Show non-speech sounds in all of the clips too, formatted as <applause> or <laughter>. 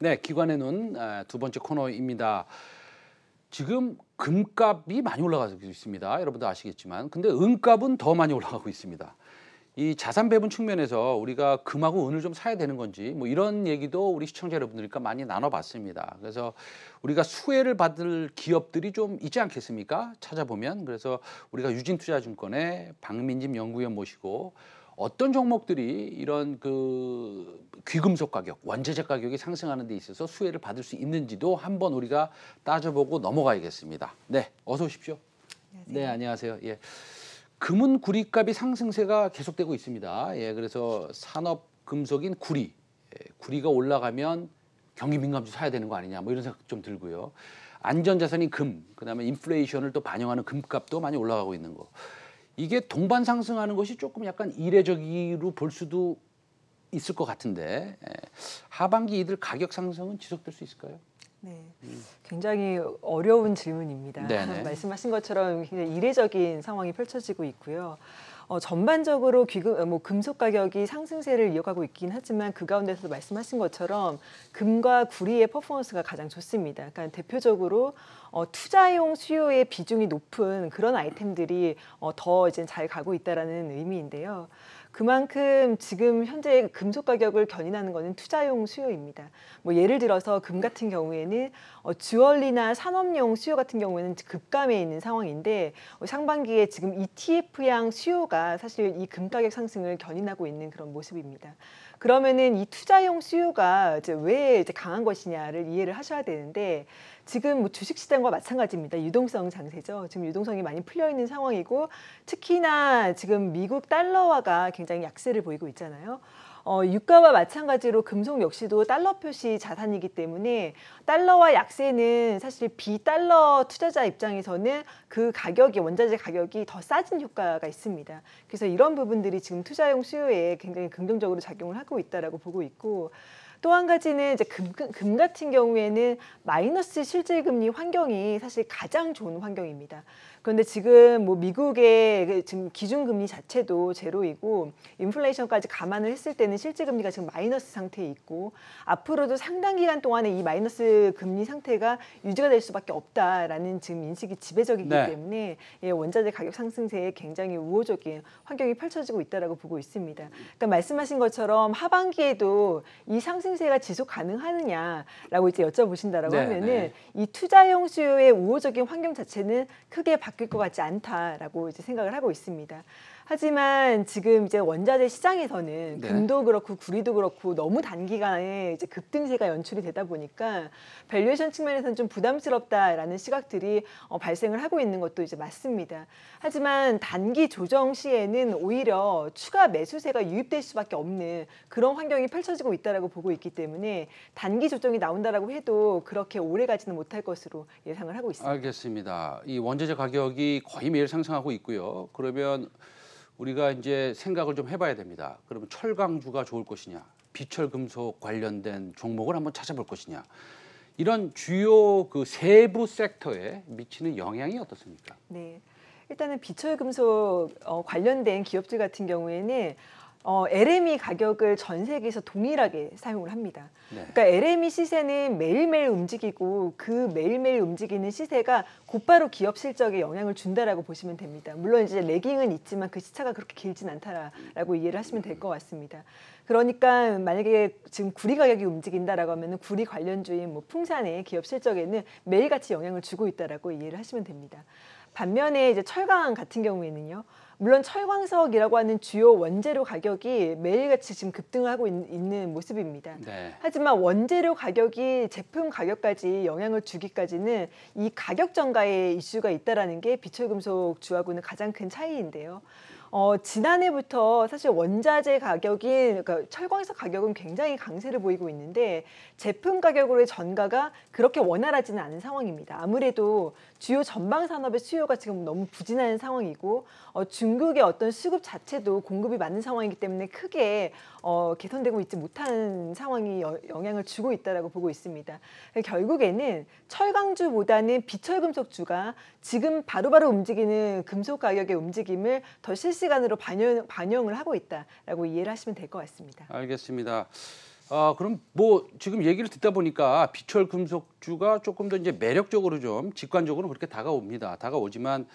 네, 기관의 눈두 아, 번째 코너입니다. 지금 금값이 많이 올라가고 있습니다. 여러분도 아시겠지만, 근데 은값은 더 많이 올라가고 있습니다. 이 자산 배분 측면에서 우리가 금하고 은을 좀 사야 되는 건지 뭐 이런 얘기도 우리 시청자 여러분들과 많이 나눠봤습니다. 그래서 우리가 수혜를 받을 기업들이 좀 있지 않겠습니까? 찾아보면 그래서 우리가 유진투자증권의 박민진 연구위원 모시고 어떤 종목들이 이런 그 귀금속 가격, 원재재 가격이 상승하는 데 있어서 수혜를 받을 수 있는지도 한번 우리가 따져보고 넘어가야겠습니다. 네, 어서 오십시오. 안녕하세요. 네, 안녕하세요. 예. 금은 구리값이 상승세가 계속되고 있습니다. 예, 그래서 산업 금속인 구리, 예, 구리가 올라가면 경기 민감주 사야 되는 거 아니냐, 뭐 이런 생각 좀 들고요. 안전자산인 금, 그다음에 인플레이션을 또 반영하는 금값도 많이 올라가고 있는 거. 이게 동반 상승하는 것이 조금 약간 이례적으로 볼 수도 있을 것 같은데 예, 하반기 이들 가격 상승은 지속될 수 있을까요? 네, 음. 굉장히 어려운 질문입니다. 네네. 네. 말씀하신 것처럼 굉장히 이례적인 상황이 펼쳐지고 있고요. 어, 전반적으로 귀금, 어, 뭐 금속 가격이 상승세를 이어가고 있긴 하지만 그 가운데서도 말씀하신 것처럼 금과 구리의 퍼포먼스가 가장 좋습니다. 그러니까 대표적으로 어, 투자용 수요의 비중이 높은 그런 아이템들이 어, 더 이제 잘 가고 있다라는 의미인데요. 그만큼 지금 현재 금속 가격을 견인하는 것은 투자용 수요입니다. 뭐 예를 들어서 금 같은 경우에는 어, 주얼리나 산업용 수요 같은 경우에는 급감에 있는 상황인데 어, 상반기에 지금 ETF양 수요가 사실 이금 가격 상승을 견인하고 있는 그런 모습입니다. 그러면은 이 투자용 수요가 이제 왜 이제 강한 것이냐를 이해를 하셔야 되는데 지금 뭐 주식시장과 마찬가지입니다. 유동성 장세죠. 지금 유동성이 많이 풀려 있는 상황이고 특히나 지금 미국 달러화가 굉장히 약세를 보이고 있잖아요. 어, 유가와 마찬가지로 금속 역시도 달러 표시 자산이기 때문에 달러와 약세는 사실 비달러 투자자 입장에서는 그 가격이 원자재 가격이 더 싸진 효과가 있습니다. 그래서 이런 부분들이 지금 투자용 수요에 굉장히 긍정적으로 작용을 하고 하고 있다라고 보고 있고 또 한 가지는 이제 금, 금 같은 경우에는 마이너스 실질 금리 환경이 사실 가장 좋은 환경입니다. 그런데 지금 뭐 미국의 그 지금 기준금리 자체도 제로이고 인플레이션까지 감안을 했을 때는 실제 금리가 지금 마이너스 상태에 있고 앞으로도 상당 기간 동안에 이 마이너스 금리 상태가 유지가 될 수밖에 없다라는 지금 인식이 지배적이기 네. 때문에 예, 원자재 가격 상승세에 굉장히 우호적인 환경이 펼쳐지고 있다라고 보고 있습니다. 그러니까 말씀하신 것처럼 하반기에도 이 상승세가 지속 가능하느냐라고 이제 여쭤보신다라고 네, 하면은 네. 이 투자형 수요의 우호적인 환경 자체는 크게 바 바뀔 것 같지 않다라고 이제 생각을 하고 있습니다. 하지만 지금 이제 원자재 시장에서는 네. 금도 그렇고 구리도 그렇고 너무 단기간에 이제 급등세가 연출이 되다 보니까 밸류에이션 측면에서는 좀 부담스럽다라는 시각들이 어, 발생을 하고 있는 것도 이제 맞습니다. 하지만 단기 조정 시에는 오히려 추가 매수세가 유입될 수밖에 없는 그런 환경이 펼쳐지고 있다라고 보고 있기 때문에 단기 조정이 나온다라고 해도 그렇게 오래 가지는 못할 것으로 예상을 하고 있습니다. 알겠습니다. 이 원자재 가격이 거의 매일 상승하고 있고요. 그러면 우리가 이제 생각을 좀 해봐야 됩니다. 그러면 철강주가 좋을 것이냐, 비철금속 관련된 종목을 한번 찾아볼 것이냐. 이런 주요 그 세부 섹터에 미치는 영향이 어떻습니까? 네. 일단은 비철금속 어, 관련된 기업들 같은 경우에는 어, LME 가격을 전 세계에서 동일하게 사용을 합니다. 네. 그러니까 LME 시세는 매일매일 움직이고 그 매일매일 움직이는 시세가 곧바로 기업 실적에 영향을 준다라고 보시면 됩니다. 물론 이제 레깅은 있지만 그 시차가 그렇게 길진 않다라고 이해를 하시면 될 것 같습니다. 그러니까 만약에 지금 구리 가격이 움직인다라고 하면은 구리 관련주인 뭐 풍산의 기업 실적에는 매일같이 영향을 주고 있다라고 이해를 하시면 됩니다. 반면에 이제 철강 같은 경우에는요. 물론 철광석이라고 하는 주요 원재료 가격이 매일같이 지금 급등하고 있, 는 모습입니다. 네. 하지만 원재료 가격이 제품 가격까지 영향을 주기까지는 이 가격 전가의 이슈가 있다라는 게 비철금속 주하고는 가장 큰 차이인데요. 어, 지난해부터 사실 원자재 가격인 그러니까 철광석 가격은 굉장히 강세를 보이고 있는데 제품 가격으로의 전가가 그렇게 원활하지는 않은 상황입니다. 아무래도 주요 전방 산업의 수요가 지금 너무 부진한 상황이고 어, 중국의 어떤 수급 자체도 공급이 맞는 상황이기 때문에 크게 어, 개선되고 있지 못한 상황이 여, 영향을 주고 있다라고 보고 있습니다. 결국에는 철강주보다는 비철금속주가 지금 바로바로 바로 움직이는 금속 가격의 움직임을 더 실시간으로 반영, 반영을 하고 있다라고 이해를 하시면 될 것 같습니다. 알겠습니다. 아, 그럼 뭐 지금 얘기를 듣다 보니까 비철 금속주가 조금 더 이제 매력적으로 좀 직관적으로 그렇게 다가옵니다. 다가오지만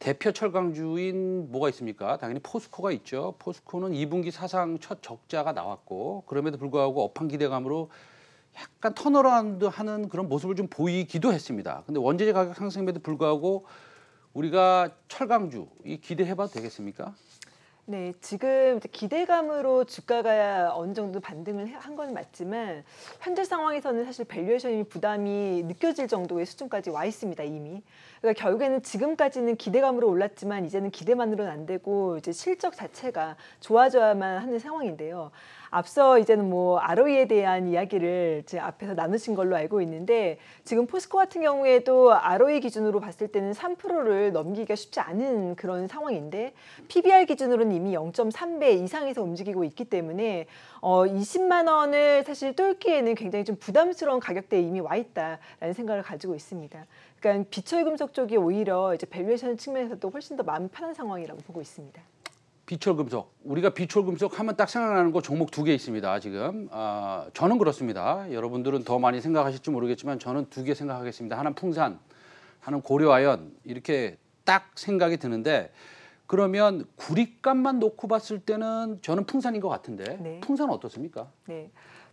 대표 철강주인 뭐가 있습니까? 당연히 포스코가 있죠. 포스코는 2분기 사상 첫 적자가 나왔고 그럼에도 불구하고 업한 기대감으로 약간 터널라운드 하는 그런 모습을 좀 보이기도 했습니다. 근데 원재재 가격 상승에도 불구하고 우리가 철강주 이 기대해봐도 되겠습니까? 네, 지금 기대감으로 주가가 어느 정도 반등을 한 건 맞지만 현재 상황에서는 사실 밸류에이션이 부담이 느껴질 정도의 수준까지 와 있습니다 이미. 그러니까 결국에는 지금까지는 기대감으로 올랐지만 이제는 기대만으로는 안 되고 이제 실적 자체가 좋아져야만 하는 상황인데요. 앞서 이제는 뭐 ROE에 대한 이야기를 제 앞에서 나누신 걸로 알고 있는데 지금 포스코 같은 경우에도 ROE 기준으로 봤을 때는 3%를 넘기기가 쉽지 않은 그런 상황인데 PBR 기준으로는 이미 이미 0.3배 이상에서 움직이고 있기 때문에 어 20만 원을 사실 뚫기에는 굉장히 좀 부담스러운 가격대에 이미 와 있다라는 생각을 가지고 있습니다. 그러니까 비철 금속 쪽이 오히려 이제 밸류에이션 측면에서도 훨씬 더 마음 편한 상황이라고 보고 있습니다. 비철금속. 우리가 비철금속 하면 딱 생각나는 거 종목 두 개 있습니다. 지금 어, 저는 그렇습니다. 여러분들은 더 많이 생각하실지 모르겠지만 저는 두 개 생각하겠습니다. 하나는 풍산, 하나는 고려아연 이렇게 딱 생각이 드는데 그러면 구리값만 놓고 봤을 때는 저는 풍산인 것 같은데 네. 풍산은 어떻습니까? 네.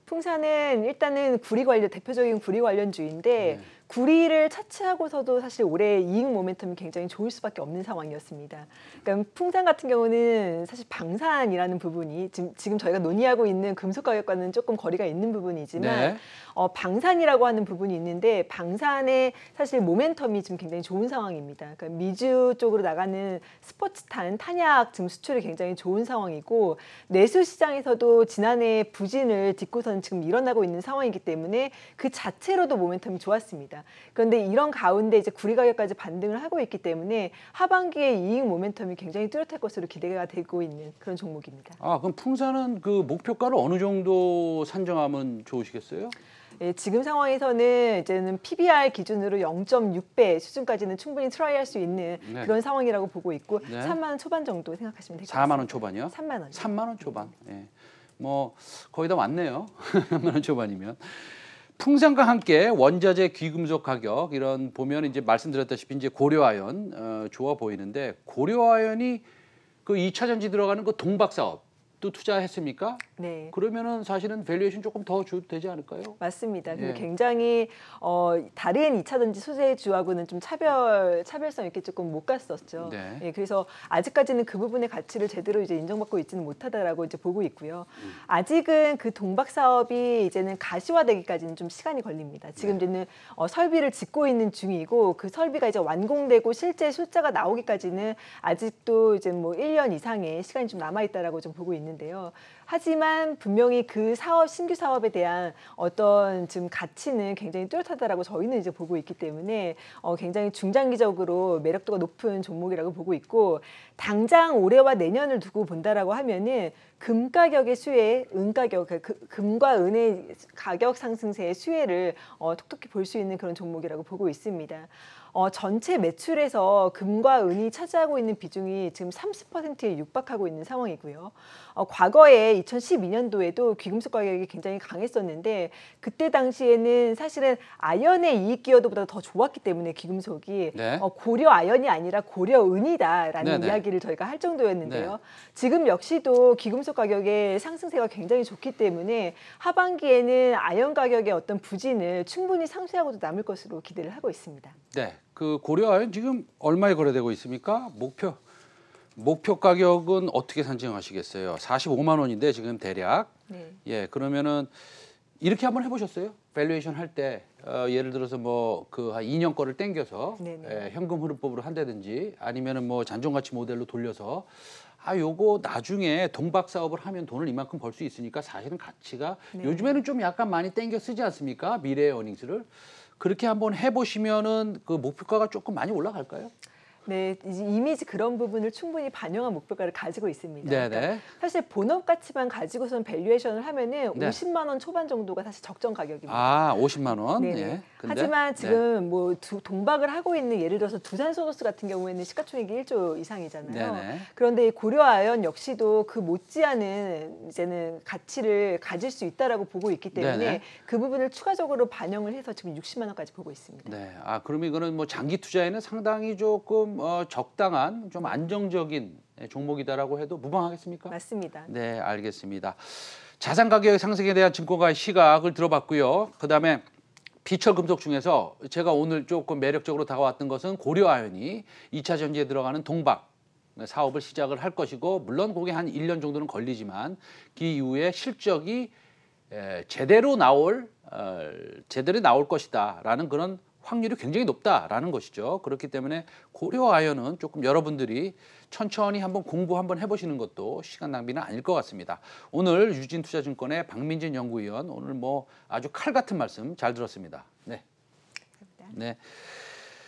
풍산은 일단은 구리 관련 대표적인 구리 관련주인데 네. 구리를 차치하고서도 사실 올해 이익 모멘텀이 굉장히 좋을 수밖에 없는 상황이었습니다. 그러니까 풍산 같은 경우는 사실 방산이라는 부분이 지금, 지금 저희가 논의하고 있는 금속 가격과는 조금 거리가 있는 부분이지만 네. 어, 방산이라고 하는 부분이 있는데 방산의 사실 모멘텀이 지금 굉장히 좋은 상황입니다. 그러니까 미주 쪽으로 나가는 스포츠탄, 탄약 지금 수출이 굉장히 좋은 상황이고 내수 시장에서도 지난해 부진을 딛고선 지금 일어나고 있는 상황이기 때문에 그 자체로도 모멘텀이 좋았습니다. 있습니다. 그런데 이런 가운데 이제 구리 가격까지 반등을 하고 있기 때문에 하반기에 이익 모멘텀이 굉장히 뚜렷할 것으로 기대가 되고 있는 그런 종목입니다. 아, 그럼 풍사는 그 목표가를 어느 정도 산정하면 좋으시겠어요? 예, 지금 상황에서는 이제는 PBR 기준으로 0.6배 수준까지는 충분히 트라이할 수 있는 네. 그런 상황이라고 보고 있고 네. 3만 원 초반 정도 생각하시면 되겠습니다. 4만 원 초반이요? 3만 원. 3만 원 초반. 예. 뭐 거의 다 왔네요. 3만 <laughs> 원 초반이면. 풍산과 함께 원자재 귀금속 가격 이런 보면 이제 말씀드렸다시피 이제 고려아연 어, 좋아 보이는데 고려아연이 그 2차 전지 들어가는 그 동박 사업 또 투자했습니까? 네. 그러면은 사실은 밸류에이션 조금 더주도 되지 않을까요? 맞습니다. 예. 굉장히 어, 다른 이차전지 소재 주하고는 좀 차별 차별성 이렇게 조금 못 갔었죠. 네. 예, 그래서 아직까지는 그 부분의 가치를 제대로 이제 인정받고 있지는 못하다라고 이제 보고 있고요. 음. 아직은 그 동박 사업이 이제는 가시화되기까지는 좀 시간이 걸립니다. 지금 네. 이제는 어, 설비를 짓고 있는 중이고 그 설비가 이제 완공되고 실제 숫자가 나오기까지는 아직도 이제 뭐 1년 이상의 시간이 좀 남아 있다라고 좀 보고 있는데요. 하지만 분명히 그 사업 신규 사업에 대한 어떤 지금 가치는 굉장히 뚜렷하다라고 저희는 이제 보고 있기 때문에 어, 굉장히 중장기적으로 매력도가 높은 종목이라고 보고 있고 당장 올해와 내년을 두고 본다라고 하면은 금 가격의 수혜, 은 가격, 그러니까 그, 금과 은의 가격 상승세의 수혜를 어, 톡톡히 볼 수 있는 그런 종목이라고 보고 있습니다. 어, 전체 매출에서 금과 은이 차지하고 있는 비중이 지금 30%에 육박하고 있는 상황이고요. 어, 과거에 2012년도에도 귀금속 가격이 굉장히 강했었는데 그때 당시에는 사실은 아연의 이익 기여도보다 더 좋았기 때문에 귀금속이 네. 어, 고려 아연이 아니라 고려 은이다라는 네, 네. 이야기를 저희가 할 정도였는데요. 네. 지금 역시도 귀금속 가격의 상승세가 굉장히 좋기 때문에 하반기에는 아연 가격의 어떤 부진을 충분히 상쇄하고도 남을 것으로 기대를 하고 있습니다. 네, 그 고려아연 지금 얼마에 거래되고 있습니까? 목표 목표 가격은 어떻게 산정하시겠어요? 45만 원인데 지금 대략 네. 예 그러면은 이렇게 한번 해보셨어요? 밸류에이션 할 때 어, 예를 들어서 뭐 그 한 2년 거를 땡겨서 네, 네. 예, 현금 흐름법으로 한다든지 아니면은 뭐 잔존가치 모델로 돌려서 아 요거 나중에 동박 사업을 하면 돈을 이만큼 벌 수 있으니까 사실은 가치가 네. 요즘에는 좀 약간 많이 땡겨 쓰지 않습니까 미래의 어닝스를 그렇게 한번 해보시면은 그 목표가가 조금 많이 올라갈까요? 네, 이미지 그런 부분을 충분히 반영한 목표가를 가지고 있습니다. 네, 그러니까 네. 사실 본업 가치만 가지고선 밸류에이션을 하면은 네. 50만 원 초반 정도가 사실 적정 가격입니다. 아, 50만 원. 네. 네. 예. 근데? 하지만 네. 지금 네. 뭐 두, 동박을 하고 있는 예를 들어서 두산소노스 같은 경우에는 시가총액이 1조 이상이잖아요. 네네. 그런데 고려아연 역시도 그 못지않은 이제는 가치를 가질 수 있다라고 보고 있기 때문에 네네. 그 부분을 추가적으로 반영을 해서 지금 60만 원까지 보고 있습니다. 네, 아 그러면 이거는 뭐 장기 투자에는 상당히 조금 어, 적당한 좀 안정적인 종목이다라고 해도 무방하겠습니까? 맞습니다. 네, 알겠습니다. 자산 가격 상승에 대한 증권가의 시각을 들어봤고요. 그다음에 비철 금속 중에서 제가 오늘 조금 매력적으로 다가왔던 것은 고려아연이 2차 전지에 들어가는 동박 사업을 시작을 할 것이고 물론 그게 한 1년 정도는 걸리지만 그 이후에 실적이 제대로 나올 어, 제대로 나올 것이다라는 그런 확률이 굉장히 높다라는 것이죠. 그렇기 때문에 고려 아연은 조금 여러분들이 천천히 한번 공부 한번 해보시는 것도 시간 낭비는 아닐 것 같습니다. 오늘 유진투자증권의 박민진 연구위원 오늘 뭐 아주 칼 같은 말씀 잘 들었습니다. 네. 감사합니다. 네.